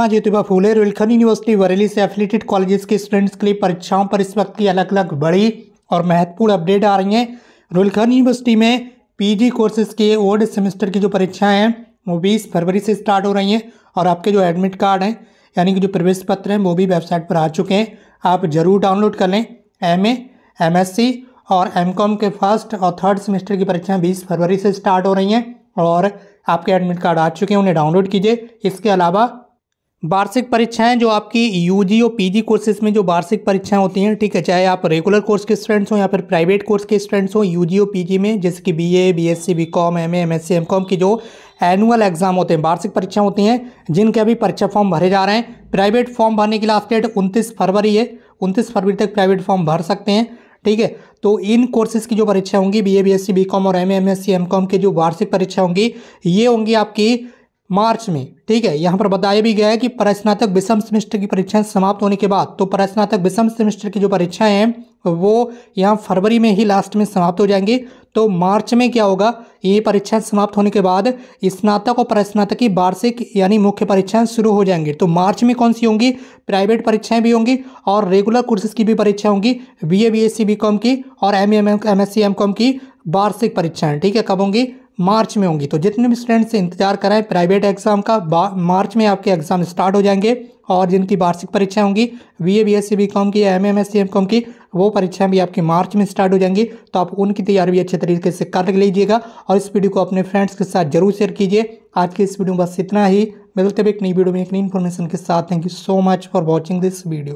हाँ ज्योतिबा फूले रुलखन यूनिवर्सिटी बरेली से affiliated colleges के स्टूडेंट्स के लिए परीक्षाओं पर इस वक्त की अलग अलग बड़ी और महत्वपूर्ण अपडेट आ रही हैं रुलखन यूनिवर्सिटी में पीजी कोर्सेज के ओल्ड सेमेस्टर की जो परीक्षाएं हैं वो बीस फरवरी से स्टार्ट हो रही हैं और आपके जो एडमिट कार्ड हैं यानी कि जो प्रवेश पत्र हैं वो भी वेबसाइट पर आ चुके हैं आप ज़रूर डाउनलोड कर लें एम एमएससी और एम के फर्स्ट और थर्ड सेमेस्टर की परीक्षाएँ बीस फरवरी से स्टार्ट हो रही हैं और आपके एडमिट कार्ड आ चुके हैं उन्हें डाउनलोड कीजिए इसके अलावा वार्षिक परीक्षाएं जो आपकी यूजी और पीजी कोर्सेज में जो वार्षिक परीक्षाएं होती हैं ठीक है चाहे आप रेगुलर कोर्स के स्टूडेंट्स हों या फिर प्राइवेट कोर्स के स्टूडेंट्स यू यूजी और पीजी में जैसे कि BA BSc BCom MA MSc MCom की जो एनुअल एग्जाम होते हैं वार्षिक परीक्षाएं होती हैं जिनके अभी परीक्षा फॉर्म भरे जा रहे हैं प्राइवेट फॉर्म भरने की लास्ट डेट उनतीस फरवरी है उनतीस फरवरी तक प्राइवेट फॉर्म भर सकते हैं ठीक है तो इन कोर्सेज की जो परीक्षा होंगी B A B S C B com और M M S C M com की जो वार्षिक परीक्षा होंगी ये होंगी आपकी मार्च में ठीक है यहाँ पर बताया भी गया है कि परस्नातक विषम सेमेस्टर की परीक्षाएं समाप्त होने के बाद तो परस्नातक विषम सेमेस्टर की जो परीक्षाएं हैं वो यहाँ फरवरी में ही लास्ट में समाप्त हो जाएंगे तो मार्च में क्या होगा ये परीक्षाएं समाप्त होने के बाद स्नातक और परस्नातक की वार्षिक यानी मुख्य परीक्षाएं शुरू हो जाएंगी तो मार्च में कौन सी होंगी प्राइवेट परीक्षाएं भी होंगी और रेगुलर कोर्सेज की भी परीक्षा होंगी B A B S C B com की और M M M S C M com की वार्षिक परीक्षाएं ठीक है कब होंगी मार्च में होंगी तो जितने भी स्टूडेंट्स इंतजार हैं प्राइवेट एग्ज़ाम का मार्च में आपके एग्ज़ाम स्टार्ट हो जाएंगे और जिनकी वार्षिक परीक्षाएं होंगी B A B S C B com की M M S C M com की वो परीक्षाएं भी आपकी मार्च में स्टार्ट हो जाएंगी तो आप उनकी तैयारी भी अच्छे तरीके से कर लीजिएगा और इस वीडियो को अपने फ्रेंड्स के साथ जरूर शेयर कीजिए आज की इस वीडियो में बस इतना ही मिलते हुए एक नई वीडियो में एक नई इन्फॉर्मेशन के साथ thank you so much for watching this video